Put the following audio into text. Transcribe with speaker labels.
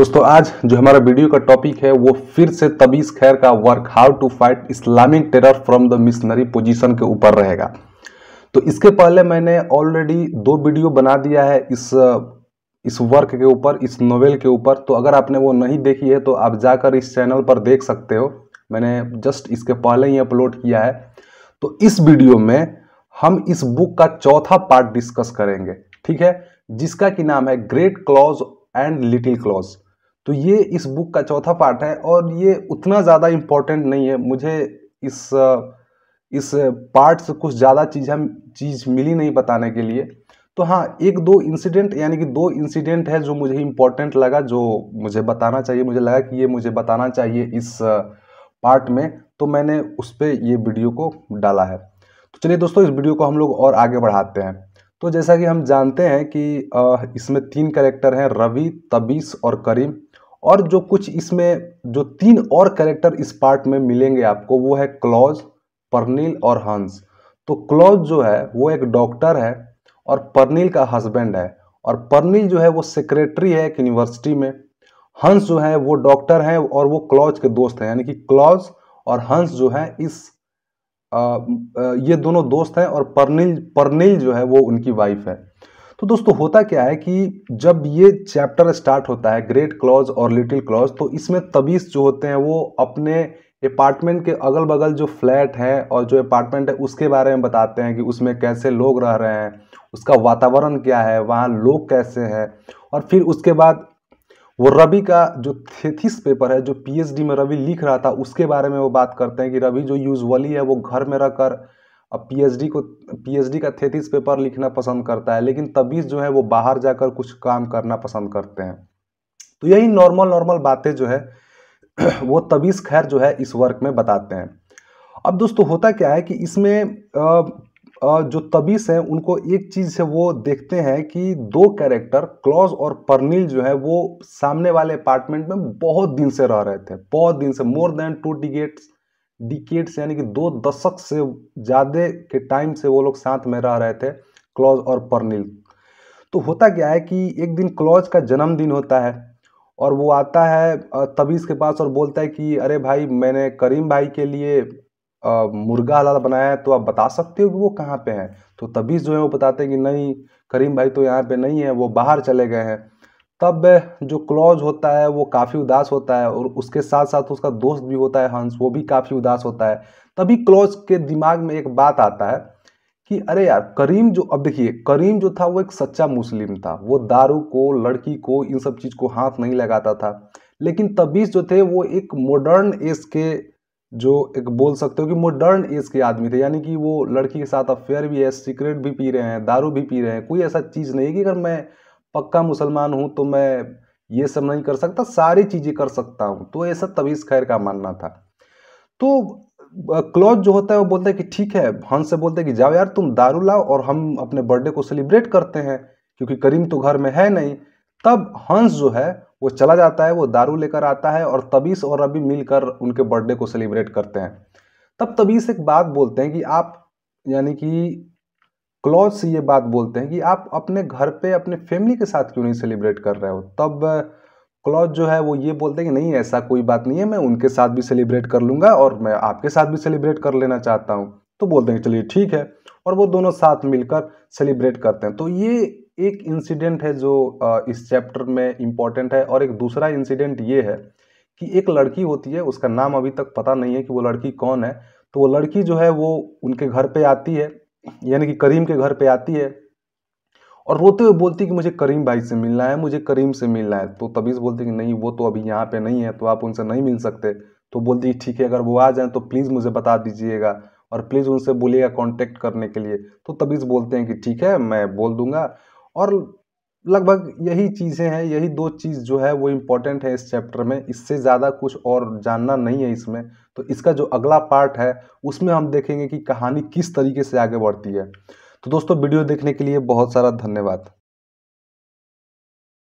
Speaker 1: दोस्तों आज जो हमारा वीडियो का टॉपिक है वो फिर से तबीज़ खैर का work how to fight Islamic terror from the missionary position के ऊपर रहेगा तो इसके पहले मैंने ऑलरेडी दो वीडियो बना दिया है इस इस वर्क के ऊपर इस नोवेल के ऊपर तो अगर आपने वो नहीं देखी है तो आप जाकर इस चैनल पर देख सकते हो मैंने जस्ट इसके पहले ही अपलोड किया है तो इस वीडियो में हम इस बुक का चौथा पार्ट डिस्कस करेंगे ठीक है जिसका कि नाम है great Claus and little Claus तो ये इस बुक का चौथा पार्ट है और ये उतना ज़्यादा इम्पोर्टेंट नहीं है मुझे इस इस पार्ट से कुछ ज़्यादा चीज़ हम चीज़ मिली नहीं बताने के लिए तो हाँ एक दो इंसिडेंट यानी कि दो इंसिडेंट है जो मुझे इम्पोर्टेंट लगा जो मुझे बताना चाहिए मुझे लगा कि ये मुझे बताना चाहिए इस पार्ट में तो मैंने उस पर ये वीडियो को डाला है तो चलिए दोस्तों इस वीडियो को हम लोग और आगे बढ़ाते हैं तो जैसा कि हम जानते हैं कि इसमें तीन करेक्टर हैं रवि तबीस और करीम और जो कुछ इसमें जो तीन और कैरेक्टर इस पार्ट में मिलेंगे आपको वो है क्लॉज परनील और हंस तो क्लॉज जो है वो एक डॉक्टर है और परनील का हस्बैंड है और परनील जो है वो सेक्रेटरी है एक यूनिवर्सिटी में हंस जो है वो डॉक्टर हैं और वो क्लॉज के दोस्त हैं यानी कि क्लॉज और हंस जो है इस आ, आ, ये दोनों दोस्त हैं और परनील परनील जो है वो उनकी वाइफ है तो दोस्तों होता क्या है कि जब ये चैप्टर स्टार्ट होता है ग्रेट क्लॉज और लिटिल क्लॉज तो इसमें तबीस जो होते हैं वो अपने अपार्टमेंट के अगल बगल जो फ्लैट है और जो अपार्टमेंट है उसके बारे में बताते हैं कि उसमें कैसे लोग रह रहे हैं उसका वातावरण क्या है वहाँ लोग कैसे हैं और फिर उसके बाद वो रवि का जो थेथिस पेपर है जो पीएचडी में रवि लिख रहा था उसके बारे में वो बात करते हैं कि रवि जो यूजुअली है वो घर में रहकर अब पीएचडी को पीएचडी का थेटिस पेपर लिखना पसंद करता है लेकिन तबीज़ जो है वो बाहर जाकर कुछ काम करना पसंद करते हैं तो यही नॉर्मल नॉर्मल बातें जो है वो तबीज़ खैर जो है इस वर्क में बताते हैं अब दोस्तों होता क्या है कि इसमें जो तबीस हैं उनको एक चीज़ से वो देखते हैं कि दो कैरेक्टर क्लॉज और परनील जो है वो सामने वाले अपार्टमेंट में बहुत दिन से रह रहे थे बहुत दिन से more than two digits digit से यानी कि दो दशक से ज़्यादा के टाइम से वो लोग साथ में रह रहे थे क्लॉज और पर्निल तो होता क्या है कि एक दिन क्लॉज का जन्मदिन होता है और वो आता है तबीज़ के पास और बोलता है कि अरे भाई मैंने करीम भाई के लिए मुर्गा हलाल बनाया है तो आप बता सकते हो कि वो कहाँ पे हैं तो तबीज़ जो है वो बताते हैं कि नहीं करीम भाई तो यहाँ पे नहीं है वो बाहर चले गए हैं तब जो क्लॉज होता है वो काफ़ी उदास होता है और उसके साथ साथ उसका दोस्त भी होता है हंस वो भी काफ़ी उदास होता है तभी क्लॉज के दिमाग में एक बात आता है कि अरे यार करीम जो अब देखिए करीम जो था वो एक सच्चा मुस्लिम था वो दारू को लड़की को इन सब चीज़ को हाथ नहीं लगाता था लेकिन तबीस जो थे वो एक मॉडर्न एज के जो एक बोल सकते हो कि मॉडर्न एज के आदमी थे यानी कि वो लड़की के साथ अफेयर भी है सिगरेट भी पी रहे हैं दारू भी पी रहे हैं कोई ऐसा चीज़ नहीं कि अगर मैं पक्का मुसलमान हूँ तो मैं ये सब नहीं कर सकता सारी चीज़ें कर सकता हूँ तो ऐसा तवीज़ खैर का मानना था तो क्लॉज जो होता है वो बोलता है कि ठीक है हंस से बोलते हैं कि जाओ यार तुम दारू लाओ और हम अपने बर्थडे को सेलिब्रेट करते हैं क्योंकि करीम तो घर में है नहीं तब हंस जो है वो चला जाता है वो दारू लेकर आता है और तबीस और रबी मिलकर उनके बर्थडे को सेलिब्रेट करते हैं तब तबीस एक बात बोलते हैं कि आप यानी कि क्लॉज से ये बात बोलते हैं कि आप अपने घर पे अपने फैमिली के साथ क्यों नहीं सेलिब्रेट कर रहे हो तब क्लॉज जो है वो ये बोलते हैं कि नहीं ऐसा कोई बात नहीं है मैं उनके साथ भी सेलिब्रेट कर लूँगा और मैं आपके साथ भी सेलिब्रेट कर लेना चाहता हूँ तो बोलते हैं चलिए ठीक है और वो दोनों साथ मिलकर सेलिब्रेट करते हैं तो ये एक इंसिडेंट है जो इस चैप्टर में इम्पॉर्टेंट है और एक दूसरा इंसिडेंट ये है कि एक लड़की होती है उसका नाम अभी तक पता नहीं है कि वो लड़की कौन है तो वो लड़की जो है वो उनके घर पे आती है यानी कि करीम के घर पे आती है और रोते हुए बोलती कि मुझे करीम भाई से मिलना है मुझे करीम से मिलना है तो तभी बोलती कि नहीं वो तो अभी यहाँ पे नहीं है तो आप उनसे नहीं मिल सकते तो बोलती ठीक है अगर वो आ जाए तो प्लीज़ मुझे बता दीजिएगा और प्लीज़ उनसे बोलिएगा कॉन्टेक्ट करने के लिए तो तभी बोलते हैं कि ठीक है मैं बोल दूंगा और लगभग यही चीज़ें हैं यही दो चीज़ जो है वो इम्पोर्टेंट है इस चैप्टर में इससे ज़्यादा कुछ और जानना नहीं है इसमें तो इसका जो अगला पार्ट है उसमें हम देखेंगे कि कहानी किस तरीके से आगे बढ़ती है तो दोस्तों वीडियो देखने के लिए बहुत सारा धन्यवाद